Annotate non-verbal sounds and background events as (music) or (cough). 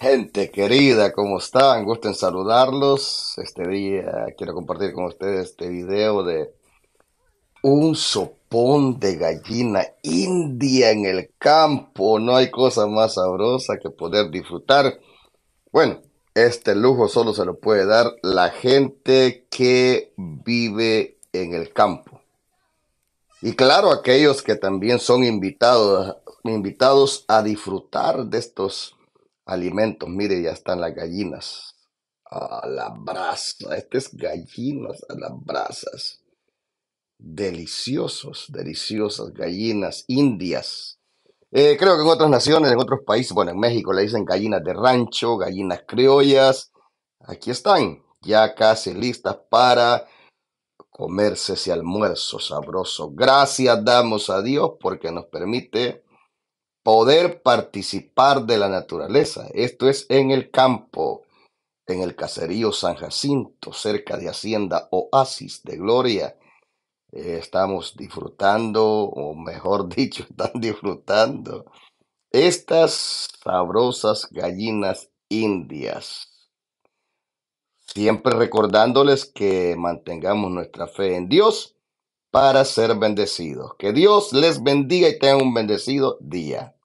Gente querida, ¿cómo están? Gusto en saludarlos. Este día quiero compartir con ustedes este video de un sopón de gallina india en el campo. No hay cosa más sabrosa que poder disfrutar. Bueno, este lujo solo se lo puede dar la gente que vive en el campo. Y claro, aquellos que también son invitados, invitados a disfrutar de estos alimentos. Mire, ya están las gallinas. A ah, la brasa. Este es gallinas a las brasas. Deliciosos, deliciosas gallinas indias. Eh, creo que en otras naciones, en otros países, bueno, en México le dicen gallinas de rancho, gallinas criollas. Aquí están, ya casi listas para comerse ese almuerzo sabroso. Gracias damos a Dios porque nos permite poder participar de la naturaleza. Esto es en el campo, en el caserío San Jacinto, cerca de Hacienda Oasis de Gloria. Eh, estamos disfrutando, o mejor (laughs) dicho, están disfrutando estas sabrosas gallinas indias. Siempre recordándoles que mantengamos nuestra fe en Dios para ser bendecidos. Que Dios les bendiga y tengan un bendecido día.